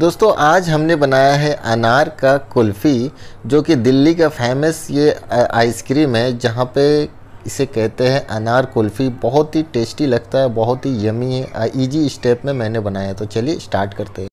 दोस्तों आज हमने बनाया है अनार का कुल्फ़ी जो कि दिल्ली का फेमस ये आइसक्रीम है जहाँ पे इसे कहते हैं अनार कुल्फ़ी बहुत ही टेस्टी लगता है बहुत ही यमी है ईजी स्टेप में मैंने बनाया तो चलिए स्टार्ट करते हैं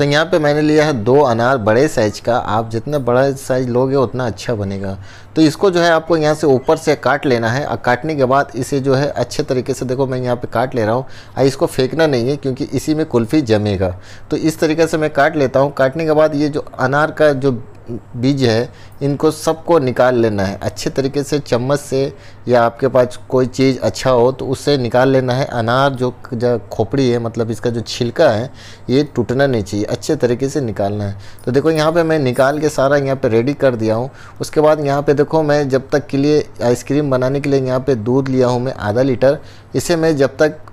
तो यहाँ पे मैंने लिया है दो अनार बड़े साइज़ का आप जितना बड़ा साइज़ लोगे उतना अच्छा बनेगा तो इसको जो है आपको यहाँ से ऊपर से काट लेना है और काटने के बाद इसे जो है अच्छे तरीके से देखो मैं यहाँ पे काट ले रहा हूँ और इसको फेंकना नहीं है क्योंकि इसी में कुल्फ़ी जमेगा तो इस तरीके से मैं काट लेता हूँ काटने के बाद ये जो अनार का जो बीज है इनको सबको निकाल लेना है अच्छे तरीके से चम्मच से या आपके पास कोई चीज़ अच्छा हो तो उससे निकाल लेना है अनार जो खोपड़ी है मतलब इसका जो छिलका है ये टूटना नहीं चाहिए अच्छे तरीके से निकालना है तो देखो यहाँ पे मैं निकाल के सारा यहाँ पे रेडी कर दिया हूँ उसके बाद यहाँ पे देखो मैं जब तक के लिए आइसक्रीम बनाने के लिए यहाँ पर दूध लिया हूँ मैं आधा लीटर इसे मैं जब तक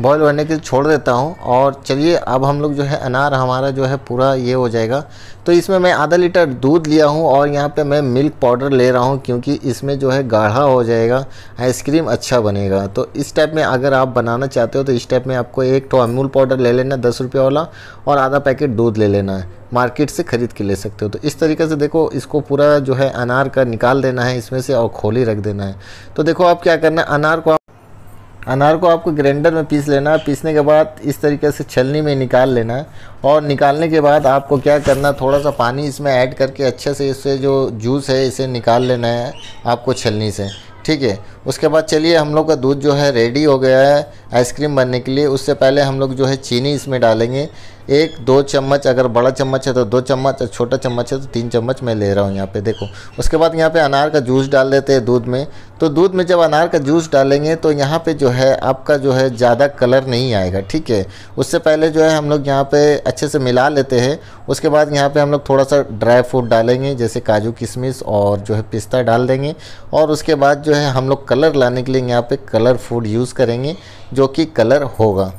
बॉयल होने के छोड़ देता हूँ और चलिए अब हम लोग जो है अनार हमारा जो है पूरा ये हो जाएगा तो इसमें मैं आधा लीटर दूध लिया हूँ और यहाँ पे मैं मिल्क पाउडर ले रहा हूँ क्योंकि इसमें जो है गाढ़ा हो जाएगा आइसक्रीम अच्छा बनेगा तो इस टाइप में अगर आप बनाना चाहते हो तो इस टाइप में आपको एक तो अमूल पाउडर ले लेना दस रुपये वाला और आधा पैकेट दूध ले लेना है मार्केट से ख़रीद के ले सकते हो तो इस तरीके से देखो इसको पूरा जो है अनार का निकाल देना है इसमें से और खोली रख देना है तो देखो आप क्या करना है अनार को अनार को आपको ग्राइंडर में पीस लेना है पीसने के बाद इस तरीके से छलनी में निकाल लेना है और निकालने के बाद आपको क्या करना थोड़ा सा पानी इसमें ऐड करके अच्छे से इससे जो जूस है इसे निकाल लेना है आपको छलनी से ठीक है उसके बाद चलिए हम लोग का दूध जो है रेडी हो गया है आइसक्रीम बनने के लिए उससे पहले हम लोग जो है चीनी इसमें डालेंगे एक दो चम्मच अगर बड़ा चम्मच है तो दो चम्मच और छोटा चम्मच है तो तीन चम्मच मैं ले रहा हूँ यहाँ पे देखो उसके बाद यहाँ पे अनार का जूस डाल देते हैं दूध में तो दूध में जब अनार का जूस डालेंगे तो यहाँ पे जो है आपका जो है ज़्यादा कलर नहीं आएगा ठीक है उससे पहले जो है हम लोग यहाँ पे अच्छे से मिला लेते हैं उसके बाद यहाँ पे हम लोग थोड़ा सा ड्राई फ्रूट डालेंगे जैसे काजू किशमिश और जो है पिस्ता डाल देंगे और उसके बाद जो है हम लोग कलर लाने के लिए यहाँ पर कलर फूड यूज़ करेंगे जो कि कलर होगा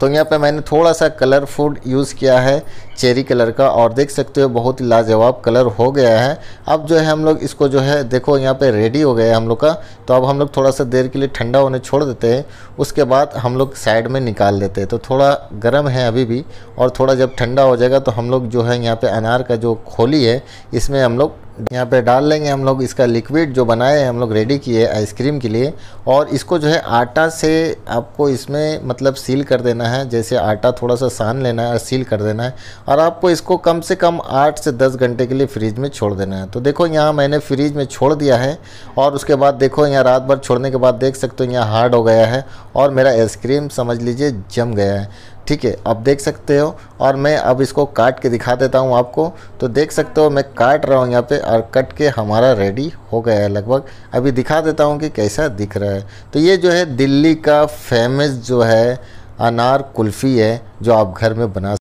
तो यहाँ पे मैंने थोड़ा सा कलर फूड यूज़ किया है चेरी कलर का और देख सकते हो बहुत ही लाजवाब कलर हो गया है अब जो है हम लोग इसको जो है देखो यहाँ पे रेडी हो गया है हम लोग का तो अब हम लोग थोड़ा सा देर के लिए ठंडा होने छोड़ देते हैं उसके बाद हम लोग साइड में निकाल देते हैं तो थोड़ा गर्म है अभी भी और थोड़ा जब ठंडा हो जाएगा तो हम लोग जो है यहाँ पर अनार का जो खोली है इसमें हम लोग यहाँ पे डाल लेंगे हम लोग इसका लिक्विड जो बनाए हैं हम लोग रेडी किए आइसक्रीम के लिए और इसको जो है आटा से आपको इसमें मतलब सील कर देना है जैसे आटा थोड़ा सा सान लेना है और सील कर देना है और आपको इसको कम से कम आठ से दस घंटे के लिए फ्रीज में छोड़ देना है तो देखो यहाँ मैंने फ्रीज में छोड़ दिया है और उसके बाद देखो यहाँ रात भर छोड़ने के बाद देख सकते हो यहाँ हार्ड हो गया है और मेरा आइसक्रीम समझ लीजिए जम गया है ठीक है आप देख सकते हो और मैं अब इसको काट के दिखा देता हूँ आपको तो देख सकते हो मैं काट रहा हूँ यहाँ पे और कट के हमारा रेडी हो गया है लगभग अभी दिखा देता हूँ कि कैसा दिख रहा है तो ये जो है दिल्ली का फेमस जो है अनार कुल्फ़ी है जो आप घर में बना